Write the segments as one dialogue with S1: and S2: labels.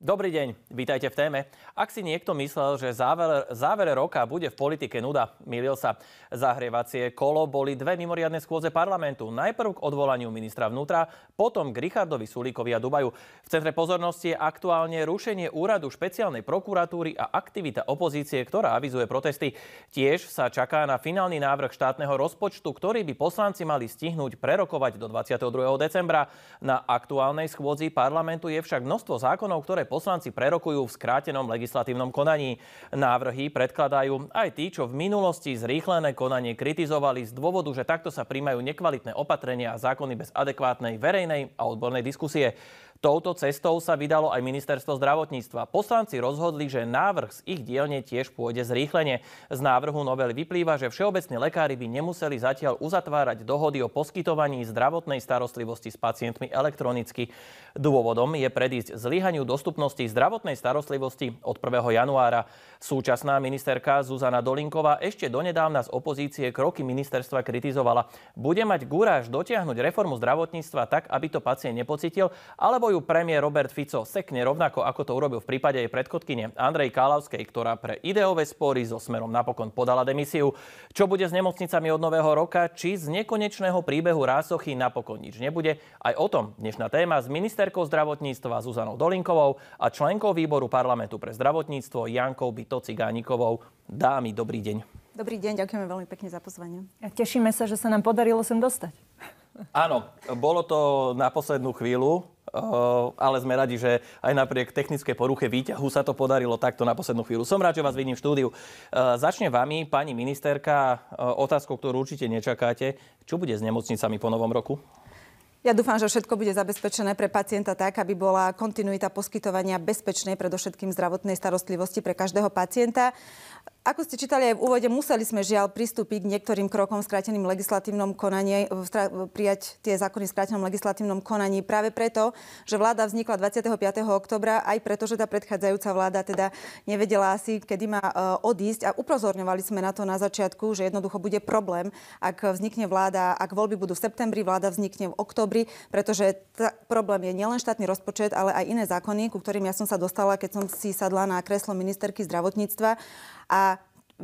S1: Dobrý deň, vítajte v téme. Ak si niekto myslel, že záver, záver roka bude v politike nuda, milil sa. Zahrievacie kolo boli dve mimoriadne skôze parlamentu. Najprv k odvolaniu ministra vnútra, potom k Richardovi Sulíkovi a Dubaju. V centre pozornosti je aktuálne rušenie úradu špeciálnej prokuratúry a aktivita opozície, ktorá avizuje protesty. Tiež sa čaká na finálny návrh štátneho rozpočtu, ktorý by poslanci mali stihnúť prerokovať do 22. decembra. Na aktuálnej schôzi parlamentu je však množstvo zákonov, ktoré poslanci prerokujú v skrátenom legislatívnom konaní. Návrhy predkladajú aj tí, čo v minulosti zrýchlené konanie kritizovali z dôvodu, že takto sa príjmajú nekvalitné opatrenia a zákony bez adekvátnej verejnej a odbornej diskusie. Touto cestou sa vydalo aj ministerstvo zdravotníctva. Poslanci rozhodli, že návrh z ich dielne tiež pôjde zrýchlenie. Z návrhu novely vyplýva, že všeobecní lekári by nemuseli zatiaľ uzatvárať dohody o poskytovaní zdravotnej starostlivosti s pacientmi elektronicky. Dôvodom je predísť zlyhaniu dostupnosti zdravotnej starostlivosti od 1. januára. Súčasná ministerka Zuzana Dolinková ešte donedávna z opozície kroky ministerstva kritizovala. Bude mať gúráž dotiahnuť reformu zdravotníctva tak, aby to pacient nepocitil, alebo ju premiér Robert Fico sekne rovnako, ako to urobil v prípade jej predkotkyne Andrej Kálavskej, ktorá pre ideové spory so Smerom napokon podala demisiu. Čo bude s nemocnicami od nového roka, či z nekonečného príbehu Rásochy napokon nič nebude. Aj o tom dnešná téma s ministerkou zdravotníctva Zuzanou Dolinkovou a členkou výboru parlamentu pre zdravotníctvo Jankou Bytoci-Gánikovou. Dámy, dobrý deň.
S2: Dobrý deň, ďakujeme veľmi pekne za pozvanie. A tešíme sa, že sa nám podarilo sem dostať.
S1: Áno, bolo to na poslednú chvíľu ale sme radi, že aj napriek technickej poruche výťahu sa to podarilo takto na poslednú chvíľu. Som rád, že vás vidím v štúdiu. Začne vami, pani ministerka, otázku, ktorú určite nečakáte. Čo bude s nemocnicami po novom roku?
S3: Ja dúfam, že všetko bude zabezpečené pre pacienta tak, aby bola kontinuita poskytovania bezpečnej, predovšetkým zdravotnej starostlivosti pre každého pacienta. Ako ste čítali aj v úvode, museli sme žiaľ pristúpiť k niektorým krokom v skrátenom legislatívnom konaní, prijať tie zákony v skrátenom legislatívnom konaní práve preto, že vláda vznikla 25. oktobra, aj preto, že tá predchádzajúca vláda teda nevedela asi, kedy má e, odísť a upozorňovali sme na to na začiatku, že jednoducho bude problém, ak vznikne vláda, ak voľby budú v septembri, vláda vznikne v oktobri, pretože t- problém je nielen štátny rozpočet, ale aj iné zákony, ku ktorým ja som sa dostala, keď som si sadla na kreslo ministerky zdravotníctva a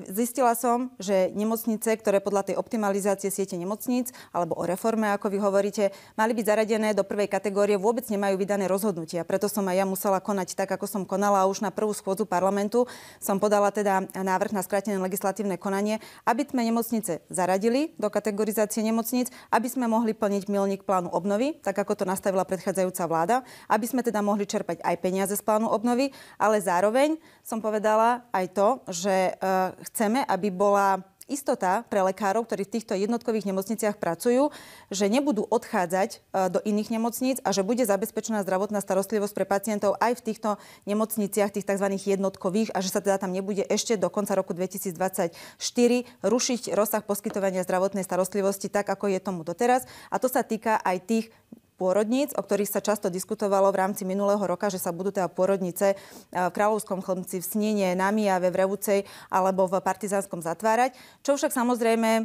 S3: Zistila som, že nemocnice, ktoré podľa tej optimalizácie siete nemocníc alebo o reforme, ako vy hovoríte, mali byť zaradené do prvej kategórie, vôbec nemajú vydané rozhodnutia. Preto som aj ja musela konať tak, ako som konala už na prvú schôdzu parlamentu. Som podala teda návrh na skrátené legislatívne konanie, aby sme nemocnice zaradili do kategorizácie nemocníc, aby sme mohli plniť milník plánu obnovy, tak ako to nastavila predchádzajúca vláda, aby sme teda mohli čerpať aj peniaze z plánu obnovy, ale zároveň som povedala aj to, že eh, chceme, aby bola istota pre lekárov, ktorí v týchto jednotkových nemocniciach pracujú, že nebudú odchádzať e, do iných nemocníc a že bude zabezpečená zdravotná starostlivosť pre pacientov aj v týchto nemocniciach, tých tzv. jednotkových a že sa teda tam nebude ešte do konca roku 2024 rušiť rozsah poskytovania zdravotnej starostlivosti tak, ako je tomu doteraz. A to sa týka aj tých pôrodníc, o ktorých sa často diskutovalo v rámci minulého roka, že sa budú teda pôrodnice e, v Kráľovskom chlmci, v Snine, na Mijave, v Revúcej alebo v Partizánskom zatvárať, čo však samozrejme e,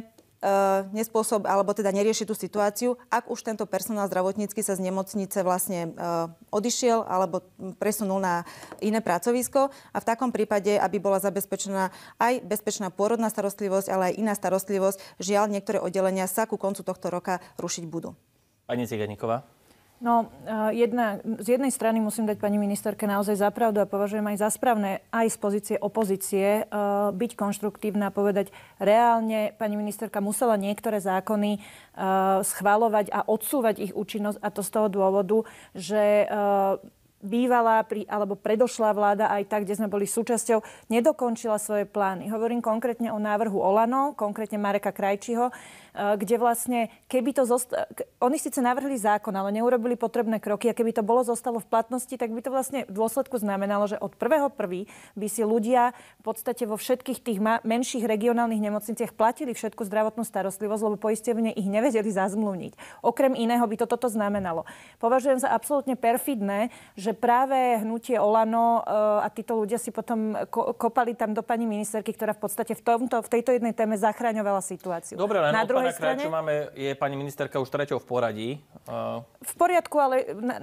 S3: nespôsob, alebo teda nerieši tú situáciu, ak už tento personál zdravotnícky sa z nemocnice vlastne e, odišiel alebo presunul na iné pracovisko a v takom prípade, aby bola zabezpečená aj bezpečná pôrodná starostlivosť, ale aj iná starostlivosť, žiaľ niektoré oddelenia sa ku koncu tohto roka rušiť
S1: budú. Pani Ciganíková.
S2: No, e, jedna, z jednej strany musím dať pani ministerke naozaj za pravdu a považujem aj za správne aj z pozície opozície e, byť konštruktívna a povedať reálne, pani ministerka musela niektoré zákony e, schvalovať a odsúvať ich účinnosť a to z toho dôvodu, že bývalá pri, alebo predošlá vláda, aj tak, kde sme boli súčasťou, nedokončila svoje plány. Hovorím konkrétne o návrhu Olano, konkrétne Mareka Krajčího, Eh, kde vlastne, keby to zosta- Oni síce navrhli zákon, ale neurobili potrebné kroky a keby to bolo zostalo v platnosti, tak by to vlastne v dôsledku znamenalo, že od 1.1. by si ľudia v podstate vo všetkých tých ma- menších regionálnych nemocniciach platili všetku zdravotnú starostlivosť, lebo poistevne ich nevedeli zazmluvniť. Okrem iného by to toto znamenalo. Považujem za absolútne perfidné, že práve hnutie Olano eh, a títo ľudia si potom ko- kopali tam do pani ministerky, ktorá v podstate v, tomto, v tejto jednej téme zachraňovala situáciu. Dobre, len na druhej krát, strane... čo
S1: máme, je pani ministerka už treťou v poradí. Uh...
S2: V poriadku, ale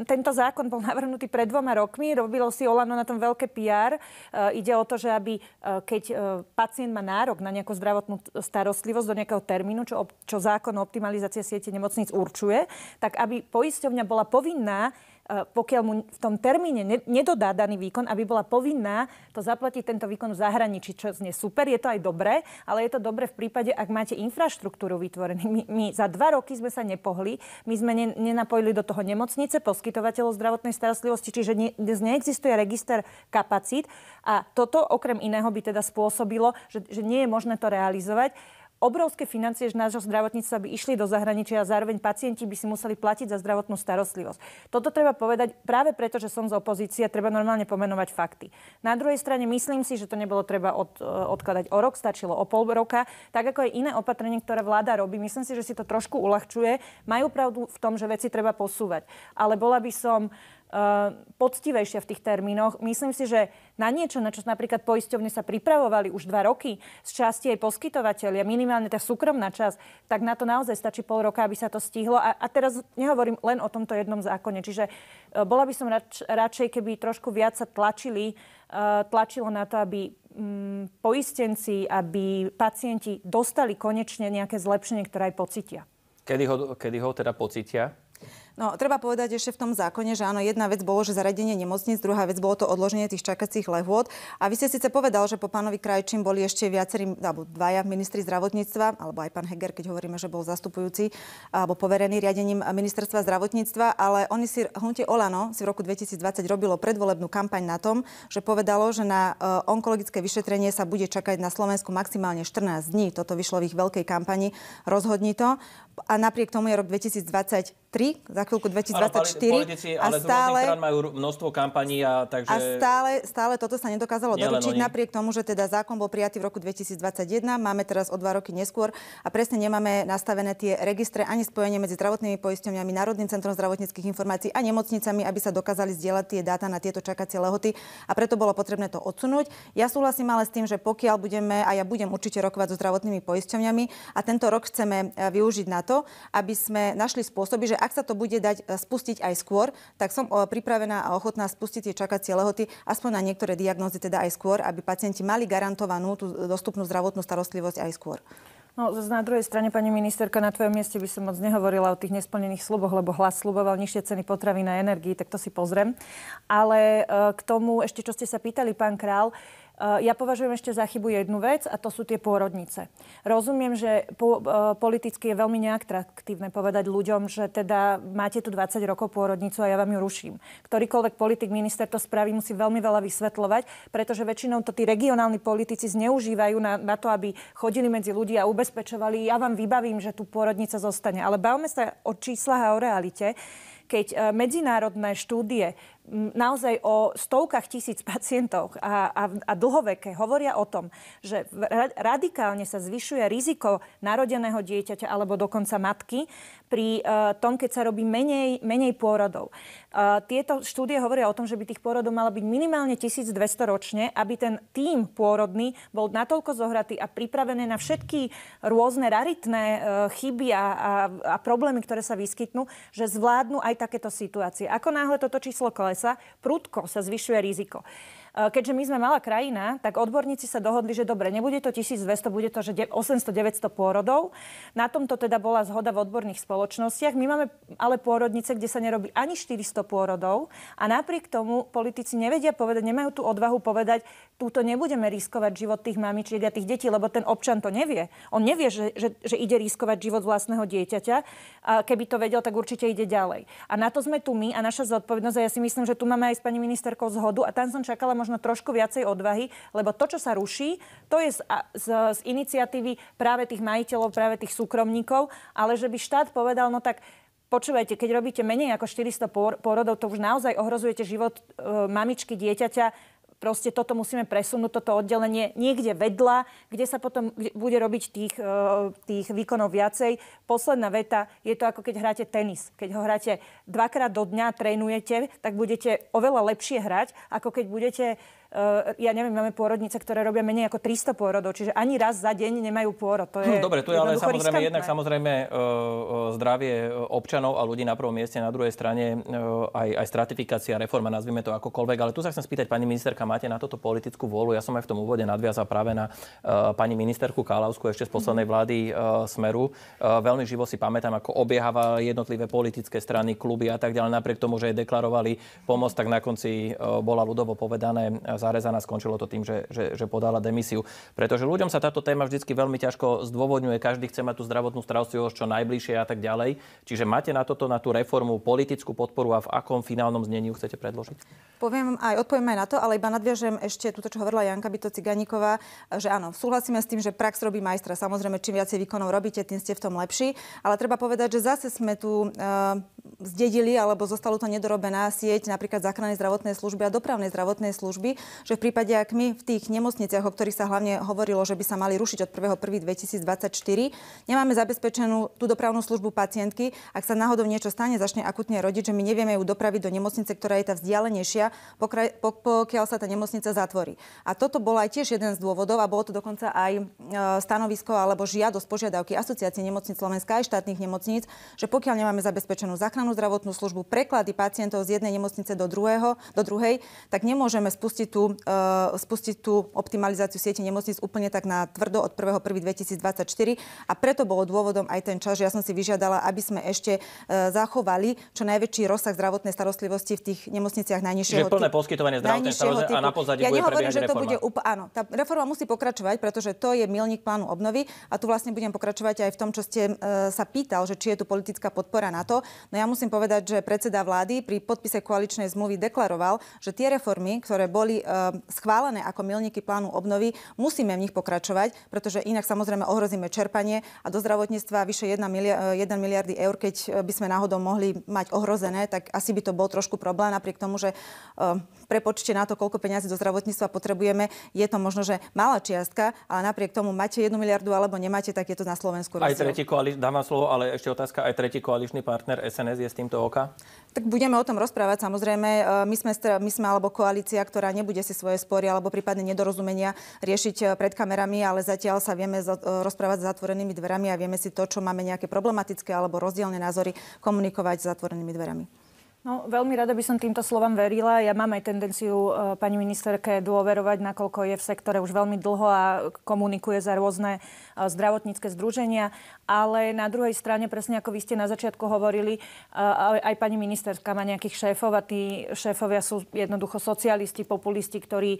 S2: tento zákon bol navrhnutý pred dvoma rokmi. Robilo si Olano na tom veľké PR. Uh, e, ide o to, že aby, uh, keď uh, pacient má nárok na nejakú zdravotnú starostlivosť do nejakého termínu, čo, čo zákon o optimalizácie siete nemocníc určuje, tak aby poisťovňa bola povinná Eh, pokiaľ mu v tom termíne nedodá daný výkon, aby bola povinná to zaplatiť tento výkon v zahraničí, čo znie super, je to aj dobré, ale je to dobré v prípade, ak máte infraštruktúru vytvorenú. My, my za dva roky sme sa nepohli, my sme ne, nenapojili do toho nemocnice, poskytovateľov zdravotnej starostlivosti, čiže ne, dnes neexistuje register kapacít a toto okrem iného by teda spôsobilo, že, že nie je možné to realizovať obrovské financie z nášho zdravotníctva by išli do zahraničia a zároveň pacienti by si museli platiť za zdravotnú starostlivosť. Toto treba povedať práve preto, že som z opozície, treba normálne pomenovať fakty. Na druhej strane myslím si, že to nebolo treba od, eh, odkladať o rok, stačilo o pol roka, tak ako aj iné opatrenie, ktoré vláda robí. Myslím si, že si to trošku uľahčuje. Majú pravdu v tom, že veci treba posúvať. Ale bola by som Eh, poctivejšia v tých termínoch. Myslím si, že na niečo, na čo napríklad poisťovne sa pripravovali už dva roky, z časti aj poskytovateľia, minimálne tá súkromná časť, tak na to naozaj stačí pol roka, aby sa to stihlo. A, a teraz nehovorím len o tomto jednom zákone. Čiže eh, bola by som rač, radšej, keby trošku viac sa tlačili, eh, tlačilo na to, aby mm, poistenci, aby pacienti dostali konečne nejaké zlepšenie, ktoré aj pocitia.
S1: Kedy ho, kedy ho teda pocitia?
S3: No, treba povedať ešte v tom zákone, že áno, jedna vec bolo, že zaradenie nemocníc, druhá vec bolo to odloženie tých čakacích lehôd. A vy ste síce povedal, že po pánovi Krajčím boli ešte viacerí, alebo dvaja ministri zdravotníctva, alebo aj pán Heger, keď hovoríme, že bol zastupujúci alebo poverený riadením ministerstva zdravotníctva, ale oni si, hnutie Olano si v roku 2020 robilo predvolebnú kampaň na tom, že povedalo, že na e, onkologické vyšetrenie sa bude čakať na Slovensku maximálne 14 dní. Toto vyšlo v ich veľkej kampani. Rozhodni to a napriek tomu je rok 2023, za chvíľku 2024 ale, ale a
S1: stále majú množstvo kampaní a takže... A stále,
S3: stále toto sa nedokázalo doručiť oni. napriek tomu, že teda zákon bol prijatý v roku 2021, máme teraz o dva roky neskôr a presne nemáme nastavené tie registre ani spojenie medzi zdravotnými poisťovňami, Národným centrom zdravotníckých informácií a nemocnicami, aby sa dokázali zdieľať tie dáta na tieto čakacie lehoty a preto bolo potrebné to odsunúť. Ja súhlasím ale s tým, že pokiaľ budeme a ja budem určite rokovať so zdravotnými poisťovňami a tento rok chceme e, využiť na to, aby sme našli spôsoby, že ak sa to bude dať eh, spustiť aj skôr, tak som eh, pripravená a ochotná spustiť tie čakacie lehoty aspoň na niektoré diagnózy teda aj skôr, aby pacienti mali garantovanú tú dostupnú zdravotnú
S2: starostlivosť aj skôr. No, na druhej strane, pani ministerka, na tvojom mieste by som moc nehovorila o tých nesplnených sluboch, lebo hlas sluboval nižšie ceny potravín a energii, tak to si pozriem. Ale eh, k tomu ešte, čo ste sa pýtali, pán Král, Eh, ja považujem ešte za chybu jednu vec a to sú tie pôrodnice. Rozumiem, že po, eh, politicky je veľmi neatraktívne povedať ľuďom, že teda máte tu 20 rokov pôrodnicu a ja vám ju ruším. Ktorýkoľvek politik, minister to spraví, musí veľmi veľa vysvetľovať, pretože väčšinou to tí regionálni politici zneužívajú na, na to, aby chodili medzi ľudí a ubezpečovali, ja vám vybavím, že tu pôrodnica zostane. Ale bavme sa o číslach a o realite keď eh, medzinárodné štúdie naozaj o stovkách tisíc pacientov a, a, a dlhoveké hovoria o tom, že radikálne sa zvyšuje riziko narodeného dieťaťa alebo dokonca matky pri uh, tom, keď sa robí menej, menej pôrodov. Uh, tieto štúdie hovoria o tom, že by tých pôrodov malo byť minimálne 1200 ročne, aby ten tím pôrodný bol natoľko zohratý a pripravený na všetky rôzne raritné uh, chyby a, a, a problémy, ktoré sa vyskytnú, že zvládnu aj takéto situácie. Ako náhle toto číslo klesne, lesa, prudko sa zvyšuje riziko. Eh, keďže my sme malá krajina, tak odborníci sa dohodli, že dobre, nebude to 1200, bude to 800-900 pôrodov. Na tomto teda bola zhoda v odborných spoločnostiach. My máme ale pôrodnice, kde sa nerobí ani 400 pôrodov a napriek tomu politici nevedia povedať, nemajú tú odvahu povedať, túto nebudeme riskovať život tých mamičiek a tých detí, lebo ten občan to nevie. On nevie, že, že, že ide riskovať život vlastného dieťaťa. A keby to vedel, tak určite ide ďalej. A na to sme tu my a naša zodpovednosť. A ja si myslím, že tu máme aj s pani ministerkou zhodu a tam som čakala možno trošku viacej odvahy, lebo to, čo sa ruší, to je z, z, z iniciatívy práve tých majiteľov, práve tých súkromníkov, ale že by štát povedal, no tak počúvajte, keď robíte menej ako 400 porodov, to už naozaj ohrozujete život e, mamičky, dieťaťa proste toto musíme presunúť, toto oddelenie niekde vedľa, kde sa potom bude robiť tých, e, tých výkonov viacej. Posledná veta, je to ako keď hráte tenis. Keď ho hráte dvakrát do dňa, trénujete, tak budete oveľa lepšie hrať, ako keď budete Eh, ja neviem, máme pôrodnice, ktoré robia menej ako 300 pôrodov, čiže ani raz za deň nemajú pôrod. To je no, Dobre, to je ale samozrejme riskantné. jednak
S1: samozrejme eh, eh, zdravie občanov a ľudí na prvom mieste, na druhej strane aj, aj stratifikácia, reforma, nazvime to akokoľvek. Ale tu sa chcem spýtať, pani ministerka, máte na toto politickú vôľu? Ja som aj v tom úvode nadviazal práve na pani ministerku Kalavskú ešte z poslednej mhm. vlády Smeru. Veľmi živo si pamätám, ako obiehava jednotlivé politické strany, kluby a tak ďalej. Napriek tomu, že deklarovali pomoc, tak na konci bola ľudovo povedané zarezaná, skončilo to tým, že, že, že podala demisiu. Pretože ľuďom sa táto téma vždy veľmi ťažko zdôvodňuje, každý chce mať tú zdravotnú starostlivosť čo najbližšie a tak ďalej. Čiže máte na toto, na tú reformu politickú podporu a v akom finálnom znení ju chcete predložiť?
S3: Poviem aj, odpoviem aj na to, ale iba nadviažem ešte túto, čo hovorila Janka Bito Ciganíková, že áno, súhlasíme s tým, že prax robí majstra. Samozrejme, čím viacej výkonov robíte, tým ste v tom lepší. Ale treba povedať, že zase sme tu e, zdedili alebo zostalo to nedorobená sieť napríklad záchrannej zdravotnej služby a dopravnej zdravotnej služby, že v prípade, ak my v tých nemocniciach, o ktorých sa hlavne hovorilo, že by sa mali rušiť od 1.1.2024, nemáme zabezpečenú tú dopravnú službu pacientky. Ak sa náhodou niečo stane, začne akutne rodiť, že my nevieme ju dopraviť do nemocnice, ktorá je tá vzdialenejšia, pokiaľ sa tá nemocnica zatvorí. A toto bol aj tiež jeden z dôvodov a bolo to dokonca aj e, stanovisko alebo žiadosť požiadavky Asociácie nemocníc Slovenska aj štátnych nemocníc, že pokiaľ nemáme zabezpečenú záchrannú zdravotnú službu, preklady pacientov z jednej nemocnice do, druhého, do druhej, tak nemôžeme spustiť tú tú, uh, eh, spustiť tú optimalizáciu siete nemocnic úplne tak na tvrdo od 1.1.2024 a preto bolo dôvodom aj ten čas, že ja som si vyžiadala, aby sme ešte uh, zachovali čo najväčší rozsah zdravotnej starostlivosti v tých nemocniciach najnižšieho Čiže plné poskytovanie zdravotnej starostlivosti a na pozadí ja bude nehovorím, že to reforma. bude up- Áno, tá reforma musí pokračovať, pretože to je milník plánu obnovy a tu vlastne budem pokračovať aj v tom, čo ste uh, sa pýtal, že či je tu politická podpora na to. No ja musím povedať, že predseda vlády pri podpise koaličnej zmluvy deklaroval, že tie reformy, ktoré boli Ehm, schválené ako milníky plánu obnovy, musíme v nich pokračovať, pretože inak samozrejme ohrozíme čerpanie a do zdravotníctva vyše 1, milia- 1 eh, miliardy eur, keď eh, by sme náhodou mohli mať ohrozené, tak asi by to bol trošku problém, napriek tomu, že ehm, prepočte na to, koľko peniazy do zdravotníctva potrebujeme, je to možno, že malá čiastka, ale napriek tomu máte 1 miliardu alebo nemáte, tak je to na Slovensku aj tretí
S1: koali- Dám vám slovo, ale ešte otázka, aj tretí koaličný partner SNS je s týmto oka?
S3: Tak budeme o tom rozprávať samozrejme. Eh, my sme, my sme alebo koalícia, ktorá nebude kde si svoje spory alebo prípadne nedorozumenia riešiť e, pred kamerami, ale zatiaľ sa vieme e, rozprávať s zatvorenými dverami a vieme si to, čo máme nejaké problematické alebo rozdielne názory, komunikovať s zatvorenými dverami.
S2: No, veľmi rada by som týmto slovám verila. Ja mám aj tendenciu e, pani ministerke dôverovať, nakoľko je v sektore už veľmi dlho a komunikuje za rôzne e, zdravotnícke združenia. Ale na druhej strane, presne ako vy ste na začiatku hovorili, e, aj pani ministerka má nejakých šéfov a tí šéfovia sú jednoducho socialisti, populisti, ktorí e,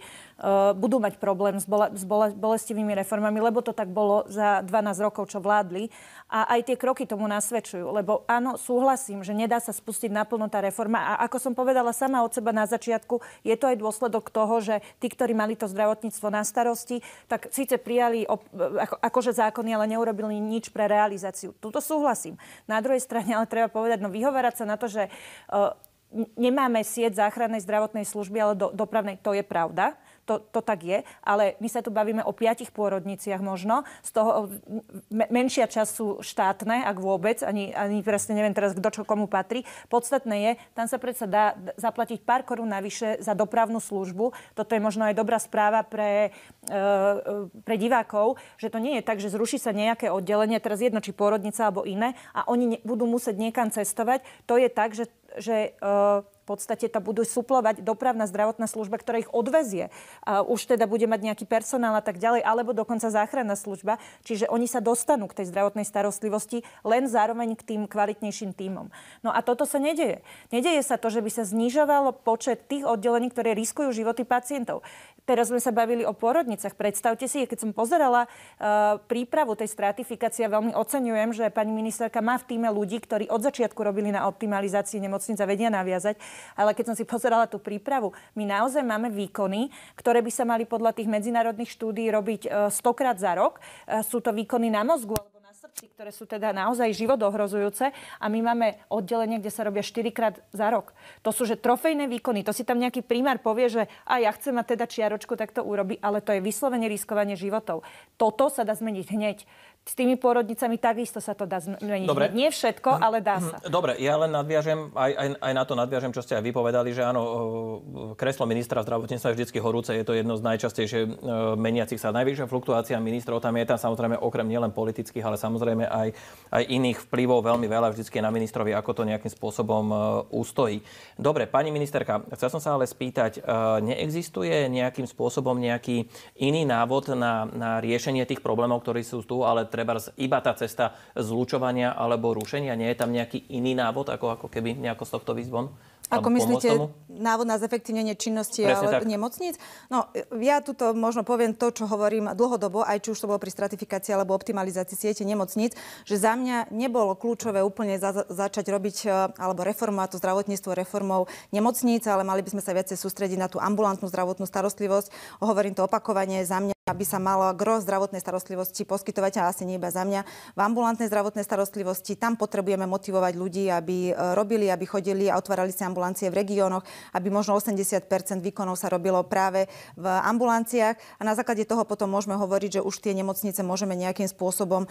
S2: budú mať problém s, s bolestivými reformami, lebo to tak bolo za 12 rokov, čo vládli. A aj tie kroky tomu nasvedčujú. Lebo áno, súhlasím, že nedá sa spustiť naplno tá reforma reforma. A ako som povedala sama od seba na začiatku, je to aj dôsledok toho, že tí, ktorí mali to zdravotníctvo na starosti, tak síce prijali op- ako, akože zákony, ale neurobili nič pre realizáciu. Tuto súhlasím. Na druhej strane ale treba povedať, no vyhovárať sa na to, že uh, nemáme sieť záchrannej zdravotnej služby, ale do, dopravnej, to je pravda to, to tak je, ale my sa tu bavíme o piatich pôrodniciach možno, z toho menšia časť sú štátne, ak vôbec, ani, ani presne neviem teraz, kto čo komu patrí. Podstatné je, tam sa predsa dá zaplatiť pár korún navyše za dopravnú službu. Toto je možno aj dobrá správa pre, e, e pre divákov, že to nie je tak, že zruší sa nejaké oddelenie, teraz jedno či pôrodnica alebo iné, a oni ne, budú musieť niekam cestovať. To je tak, že, že e, podstate to budú suplovať dopravná zdravotná služba, ktorá ich odvezie. Už teda bude mať nejaký personál a tak ďalej, alebo dokonca záchranná služba. Čiže oni sa dostanú k tej zdravotnej starostlivosti len zároveň k tým kvalitnejším týmom. No a toto sa nedeje. Nedeje sa to, že by sa znižovalo počet tých oddelení, ktoré riskujú životy pacientov. Teraz sme sa bavili o pôrodnicách. Predstavte si, keď som pozerala uh, prípravu tej stratifikácie, veľmi oceňujem, že pani ministerka má v týme ľudí, ktorí od začiatku robili na optimalizácii nemocnic a vedia naviazať ale keď som si pozerala tú prípravu, my naozaj máme výkony, ktoré by sa mali podľa tých medzinárodných štúdí robiť e, stokrát za rok. E, sú to výkony na mozgu alebo na srdci, ktoré sú teda naozaj život ohrozujúce a my máme oddelenie, kde sa robia 4 krát za rok. To sú že trofejné výkony, to si tam nejaký primár povie, že a ja chcem mať teda čiaročku, tak to urobi, ale to je vyslovene riskovanie životov. Toto sa dá zmeniť hneď. S tými pôrodnicami takisto sa to dá zmeniť. Dobre. Nie všetko, mhm. ale dá mhm. sa.
S1: Dobre, ja len nadviažem, aj, aj, aj na to nadviažem, čo ste aj vypovedali, že áno, e, kreslo ministra zdravotníctva je vždy horúce, je to jedno z najčastejšie e, meniacich sa. Najvyššia fluktuácia ministrov tam je tam samozrejme okrem nielen politických, ale samozrejme aj, aj iných vplyvov veľmi veľa vždycky na ministrovi, ako to nejakým spôsobom e, ustojí. Dobre, pani ministerka, chcel som sa ale spýtať, neexistuje nejakým spôsobom nejaký iný návod na, na riešenie tých problémov, ktorí sú tu, ale treba iba tá cesta zlučovania alebo rušenia? Nie je tam nejaký iný návod, ako, ako keby nejako z tohto výzvon?
S3: Ako myslíte, tomu? návod na zefektívnenie činnosti Presne nemocnic? No, ja tuto možno poviem to, čo hovorím dlhodobo, aj či už to bolo pri stratifikácii alebo optimalizácii siete nemocnic, že za mňa nebolo kľúčové úplne za- začať robiť e, alebo reformovať to zdravotníctvo reformou nemocnic, ale mali by sme sa viacej sústrediť na tú ambulantnú zdravotnú starostlivosť. Hovorím to opakovane, za mňa aby sa malo gro zdravotnej starostlivosti poskytovať a asi nie iba za mňa. V ambulantnej zdravotnej starostlivosti tam potrebujeme motivovať ľudí, aby e, robili, aby chodili a otvárali sa ambulancie v regiónoch, aby možno 80 výkonov sa robilo práve v ambulanciách a na základe toho potom môžeme hovoriť, že už tie nemocnice môžeme nejakým spôsobom uh,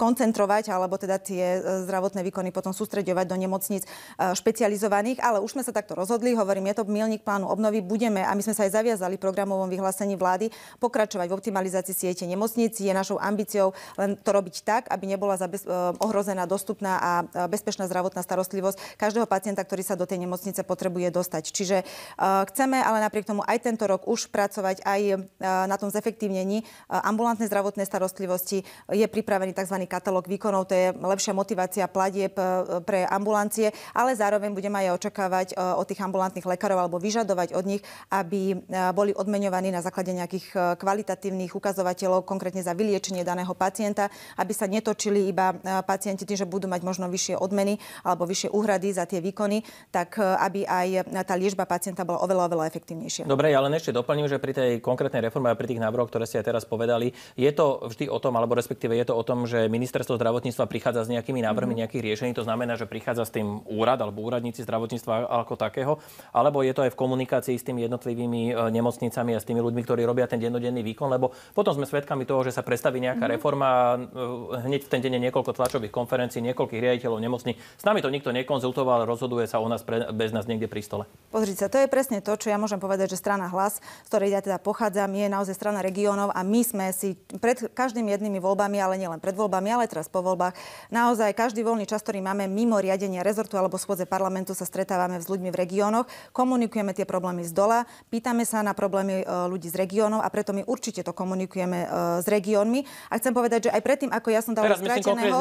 S3: koncentrovať, alebo teda tie e, zdravotné výkony potom sústreďovať do nemocníc e, špecializovaných. Ale už sme sa takto rozhodli, hovorím, je to milník plánu obnovy, budeme, a my sme sa aj zaviazali v programovom vyhlásení vlády, pokračovať v optimalizácii siete nemocníc. Je našou ambíciou len to robiť tak, aby nebola zabez- e, ohrozená dostupná a bezpečná zdravotná starostlivosť každého pacienta, ktorý sa do tej nemocnice potrebuje dostať. Čiže chceme ale napriek tomu aj tento rok už pracovať aj na tom zefektívnení ambulantnej zdravotnej starostlivosti. Je pripravený tzv katalóg výkonov, to je lepšia motivácia platieb e, pre ambulancie, ale zároveň budeme aj očakávať e, od tých ambulantných lekárov alebo vyžadovať od nich, aby e, boli odmeňovaní na základe nejakých kvalitatívnych ukazovateľov, konkrétne za vyliečenie daného pacienta, aby sa netočili iba pacienti tým, že budú mať možno vyššie odmeny alebo vyššie úhrady za tie výkony, tak aby aj tá liežba pacienta bola oveľa, oveľa efektívnejšia. Dobre,
S1: ja len ešte doplním, že pri tej konkrétnej reforme a pri tých návrhoch, ktoré ste aj teraz povedali, je to vždy o tom, alebo respektíve je to o tom, že ministerstvo zdravotníctva prichádza s nejakými návrhmi mm-hmm. nejakých riešení, to znamená, že prichádza s tým úrad alebo úradníci zdravotníctva ako takého, alebo je to aj v komunikácii s tými jednotlivými e, nemocnicami a s tými ľuďmi, ktorí robia ten dennodenný výkon, lebo potom sme svedkami toho, že sa predstaví nejaká mm-hmm. reforma, e, hneď v ten deň je niekoľko tlačových konferencií, niekoľkých riaditeľov nemocní. S nami to nikto nekonzultoval, rozhoduje sa o nás pre, bez nás niekde pri stole.
S3: Pozrite sa, to je presne to, čo ja môžem povedať, že strana Hlas, z ktorej ja teda pochádzam, je naozaj strana regiónov a my sme si pred každým jednými voľbami, ale nielen pred voľbami, voľbami, ale teraz po voľbách. Naozaj každý voľný čas, ktorý máme mimo riadenia rezortu alebo schôdze parlamentu, sa stretávame s ľuďmi v regiónoch, komunikujeme tie problémy z dola, pýtame sa na problémy e, ľudí z regiónov a preto my určite to komunikujeme e, s regiónmi. A chcem povedať, že aj predtým, ako ja som dal do skráteného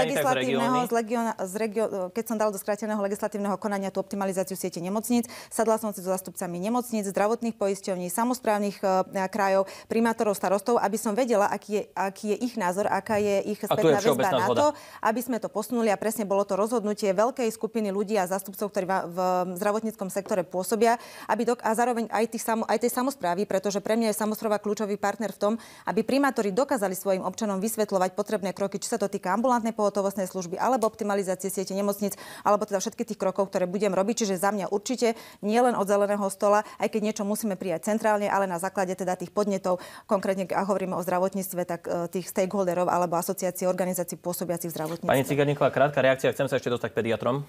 S3: legislatívneho, z z regio, keď som dal do skráteného legislatívneho konania tú optimalizáciu siete nemocníc, sadla som si so zastupcami nemocníc, zdravotných poisťovní, samozprávnych e, krajov, primátorov, starostov, aby som vedela, aký je, aký je ich názor, aká aká je ich spätná väzba na to, aby sme to posunuli a presne bolo to rozhodnutie veľkej skupiny ľudí a zástupcov, ktorí v zdravotníckom sektore pôsobia aby dok- a zároveň aj, tých sam- aj tej samozprávy, pretože pre mňa je samozpráva kľúčový partner v tom, aby primátori dokázali svojim občanom vysvetľovať potrebné kroky, či sa to týka ambulantnej pohotovostnej služby alebo optimalizácie siete nemocnic, alebo teda všetkých tých krokov, ktoré budem robiť. Čiže za mňa určite nielen od zeleného stola, aj keď niečo musíme prijať centrálne, ale na základe teda tých podnetov, konkrétne ak hovoríme o zdravotníctve, tak e, tých stakeholderov ale alebo asociácie organizácií pôsobiacich v Pani
S1: Cigarníková, krátka reakcia, chcem sa ešte dostať k pediatrom.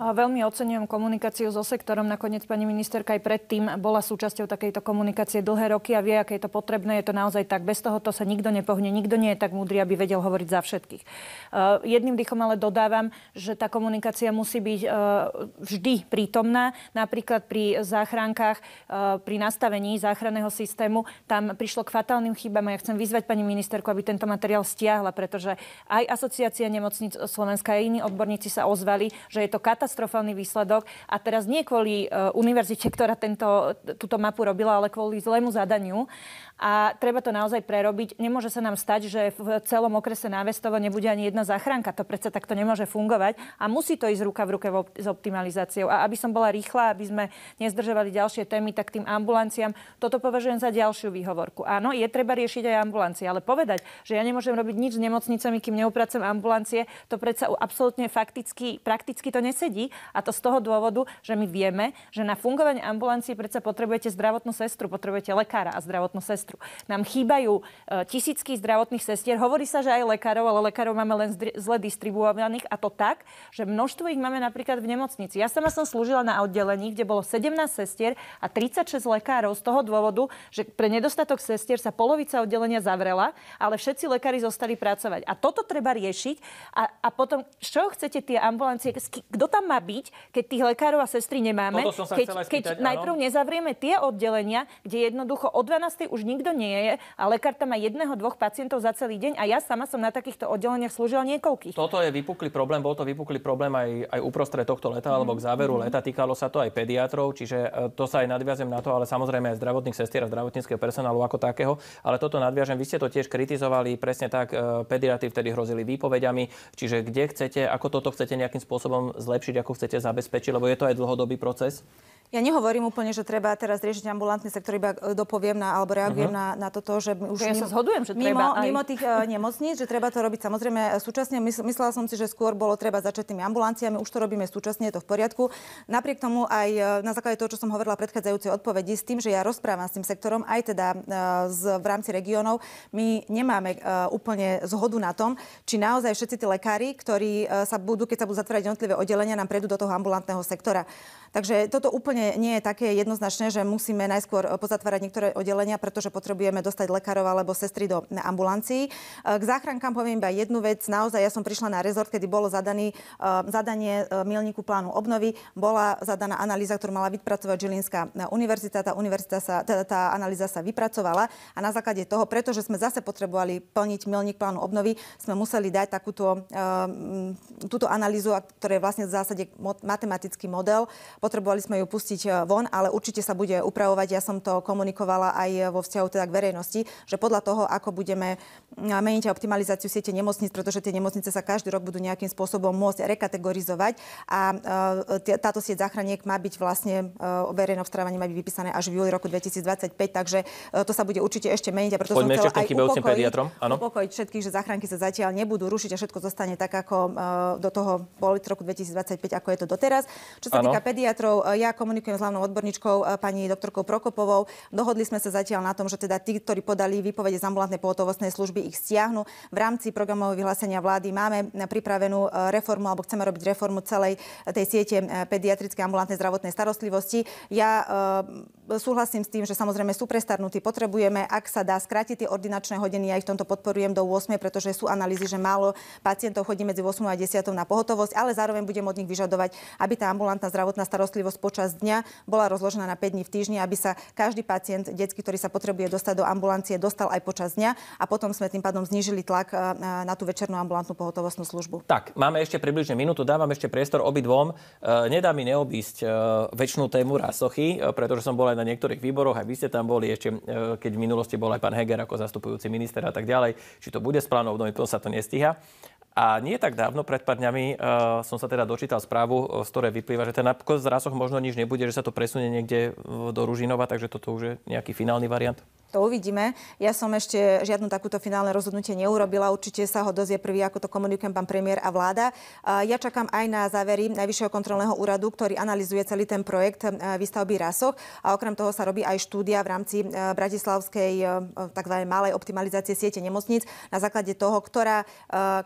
S2: Veľmi ocenujem komunikáciu so sektorom. Nakoniec pani ministerka aj predtým bola súčasťou takejto komunikácie dlhé roky a vie, aké je to potrebné. Je to naozaj tak. Bez tohoto sa nikto nepohne. Nikto nie je tak múdry, aby vedel hovoriť za všetkých. E, jedným dýchom ale dodávam, že tá komunikácia musí byť e, vždy prítomná. Napríklad pri záchrankách, e, pri nastavení záchranného systému, tam prišlo k fatálnym chybám a ja chcem vyzvať pani ministerku, aby tento materiál stiahla, pretože aj asociácia nemocníc Slovenska a iní odborníci sa ozvali, že je to katastrofa katastrofálny výsledok a teraz nie kvôli e, univerzite, ktorá tento, túto mapu robila, ale kvôli zlému zadaniu a treba to naozaj prerobiť. Nemôže sa nám stať, že v celom okrese návestovo nebude ani jedna záchranka. To predsa takto nemôže fungovať a musí to ísť ruka v ruke s optimalizáciou. A aby som bola rýchla, aby sme nezdržovali ďalšie témy, tak tým ambulanciám toto považujem za ďalšiu výhovorku. Áno, je treba riešiť aj ambulancie, ale povedať, že ja nemôžem robiť nič s nemocnicami, kým neupracujem ambulancie, to predsa absolútne fakticky, prakticky to nesedí. A to z toho dôvodu, že my vieme, že na fungovanie ambulancie predsa potrebujete zdravotnú sestru, potrebujete lekára a zdravotnú sestru sestru. Nám chýbajú e, tisícky zdravotných sestier. Hovorí sa, že aj lekárov, ale lekárov máme len zle distribuovaných a to tak, že množstvo ich máme napríklad v nemocnici. Ja sama som slúžila na oddelení, kde bolo 17 sestier a 36 lekárov z toho dôvodu, že pre nedostatok sestier sa polovica oddelenia zavrela, ale všetci lekári zostali pracovať. A toto treba riešiť. A, a potom, čo chcete tie ambulancie? Kto tam má byť, keď tých lekárov a sestry nemáme? keď spýtať, keď najprv nezavrieme tie oddelenia, kde jednoducho o 12. už nikto nikto nie je a lekár tam má jedného, dvoch pacientov za celý deň a ja sama som na takýchto oddeleniach slúžila niekoľkých.
S1: Toto je vypuklý problém, bol to vypuklý problém aj, aj uprostred tohto leta mm. alebo k záveru mm. leta. Týkalo sa to aj pediatrov, čiže e, to sa aj nadviazem na to, ale samozrejme aj zdravotných sestier a zdravotníckého personálu ako takého. Ale toto nadviažem, vy ste to tiež kritizovali, presne tak, e, pediatri vtedy hrozili výpovediami, čiže kde chcete, ako toto chcete nejakým spôsobom zlepšiť, ako chcete zabezpečiť, lebo je to aj dlhodobý proces.
S3: Ja nehovorím úplne, že treba teraz riešiť ambulantný sektor, iba e, dopoviem na, alebo reagujem uh-huh. na, na toto, že my už... Ja mimo, sa zhodujem, že treba mimo, aj... mimo tých uh, nemocníc, že treba to robiť samozrejme e, súčasne. Myslela som si, že skôr bolo treba začať tými ambulanciami, už to robíme súčasne, je to v poriadku. Napriek tomu aj na základe toho, čo som hovorila predchádzajúcej odpovedi, s tým, že ja rozprávam s tým sektorom, aj teda uh, z, v rámci regiónov, my nemáme uh, úplne zhodu na tom, či naozaj všetci tí lekári, ktorí sa budú, keď sa budú zatvárať jednotlivé oddelenia, nám prejdú do toho ambulantného sektora. Takže toto úplne úplne nie je také jednoznačné, že musíme najskôr eh, pozatvárať niektoré oddelenia, pretože potrebujeme dostať lekárov alebo sestry do eh, ambulancií. Eh, k záchrankám poviem iba jednu vec. Naozaj ja som prišla na rezort, kedy bolo zadaný, zadanie milníku plánu obnovy. Bola zadaná analýza, ktorú mala vypracovať Žilinská univerzita. Tá, univerzita sa, teda tá analýza sa vypracovala a na základe toho, pretože sme zase potrebovali plniť milník plánu obnovy, sme museli dať takúto túto analýzu, ktorá je vlastne v zásade matematický model. Potrebovali sme ju pustiť vypustiť eh, von, ale určite sa bude upravovať. Ja som to komunikovala aj eh, vo vzťahu teda k verejnosti, že podľa toho, ako budeme mm, meniť optimalizáciu siete nemocníc, pretože tie nemocnice sa každý rok budú nejakým spôsobom môcť rekategorizovať a eh, táto sieť záchraniek má byť vlastne verejné obstarávanie má byť vypísané až v júli roku 2025, takže to sa bude určite ešte meniť a preto Poďme som chcela pediatrom. upokojiť, upokojiť všetkých, že záchranky sa zatiaľ nebudú rušiť a všetko zostane tak, ako do toho boli roku 2025, ako je to doteraz. Čo sa ano. týka pediatrov, ja komunikujem komunikujem s hlavnou odborníčkou e, pani doktorkou Prokopovou. Dohodli sme sa zatiaľ na tom, že teda tí, ktorí podali výpovede z ambulantnej pohotovostnej služby, ich stiahnu. V rámci programového vyhlásenia vlády máme e, pripravenú e, reformu alebo chceme robiť reformu celej tej siete pediatrickej ambulantnej zdravotnej starostlivosti. Ja e, súhlasím s tým, že samozrejme sú prestarnutí, potrebujeme, ak sa dá skrátiť tie ordinačné hodiny, ja ich v tomto podporujem do 8, pretože sú analýzy, že málo pacientov chodí medzi 8 a 10 na pohotovosť, ale zároveň budem od nich vyžadovať, aby tá ambulantná zdravotná starostlivosť počas dňa dňa bola rozložená na 5 dní v týždni, aby sa každý pacient detský, ktorý sa potrebuje dostať do ambulancie, dostal aj počas dňa a potom sme tým pádom znížili tlak e, e, na tú večernú ambulantnú pohotovostnú službu.
S1: Tak, máme ešte približne minútu, dávam ešte priestor obidvom. E, nedá mi neobísť väčšinu tému rasochy, pretože som bol aj na niektorých výboroch, aj vy ste tam boli ešte, keď v minulosti bol aj pán Heger ako zastupujúci minister a tak ďalej. Či to bude s plánom obnovy, to sa to nestíha. A nie tak dávno, pred pár dňami, uh, som sa teda dočítal správu, e, z ktorej vyplýva, že ten napokon zrazoch možno nič nebude, že sa to presunie niekde do Ružinova, takže toto už je nejaký finálny variant.
S3: To uvidíme. Ja som ešte žiadnu takúto finálne rozhodnutie neurobila. Určite sa ho dozvie prvý, ako to komunikujem pán premiér a vláda. Ja čakám aj na závery Najvyššieho kontrolného úradu, ktorý analizuje celý ten projekt e, výstavby rasoch. A okrem toho sa robí aj štúdia v rámci e, bratislavskej e, tzv. malej optimalizácie siete nemocníc na základe toho, ktorá,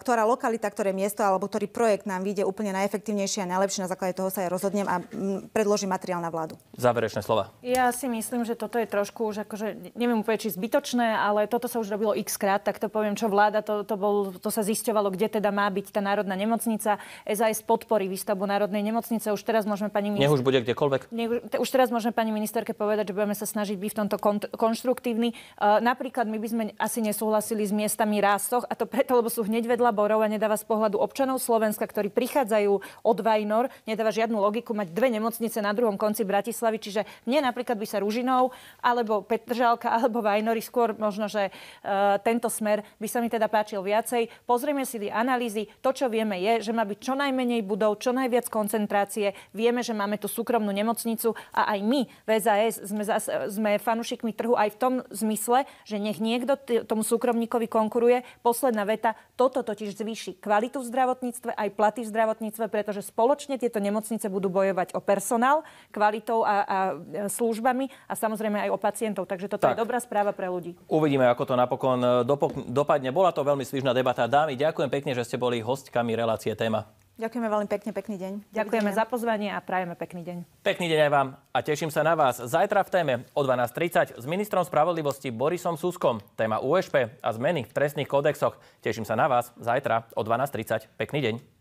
S3: ktorá lokalita, ktoré miesto alebo ktorý projekt nám vyjde úplne najefektívnejšie a najlepšie. Na základe toho sa aj rozhodnem a predložím materiál na vládu.
S1: Záverečné slova.
S2: Ja si myslím, že toto je trošku už akože, neviem, neviem úplne, či zbytočné, ale toto sa už robilo x krát, tak to poviem, čo vláda, to, to, bol, to sa zisťovalo, kde teda má byť tá národná nemocnica. SAS podporí výstavbu národnej nemocnice. Už teraz môžeme pani minister... Nech už bude kdekoľvek. Nech, už teraz môžeme pani ministerke povedať, že budeme sa snažiť byť v tomto kont- konštruktívni. Uh, napríklad my by sme asi nesúhlasili s miestami Rásoch a to preto, lebo sú hneď vedľa Borov a nedáva z pohľadu občanov Slovenska, ktorí prichádzajú od Vajnor, nedáva žiadnu logiku mať dve nemocnice na druhom konci Bratislavy, čiže mne napríklad by sa Ružinov alebo Petržalka alebo Vajnory, skôr možno, že eh, tento smer by sa mi teda páčil viacej. Pozrieme si tie analýzy. To, čo vieme, je, že má byť čo najmenej budov, čo najviac koncentrácie. Vieme, že máme tú súkromnú nemocnicu a aj my VZS, sme, sme fanušikmi trhu aj v tom zmysle, že nech niekto t- tomu súkromníkovi konkuruje. Posledná veta, toto totiž zvýši kvalitu v zdravotníctve, aj platy v zdravotníctve, pretože spoločne tieto nemocnice budú bojovať o personál, kvalitou a, a e, službami a samozrejme aj o pacientov. Takže toto tak. je dobré dobrá správa pre ľudí.
S1: Uvidíme, ako to napokon e, dopok- dopadne. Bola to veľmi svižná debata. Dámy, ďakujem pekne, že ste boli hostkami relácie téma.
S2: Ďakujeme veľmi pekne, pekný deň. Ďakujeme za pozvanie a prajeme pekný deň.
S1: Pekný deň aj vám a teším sa na vás zajtra v téme o 12.30 s ministrom spravodlivosti Borisom Suskom. Téma USP a zmeny v trestných kódexoch. Teším sa na vás zajtra o 12.30. Pekný deň.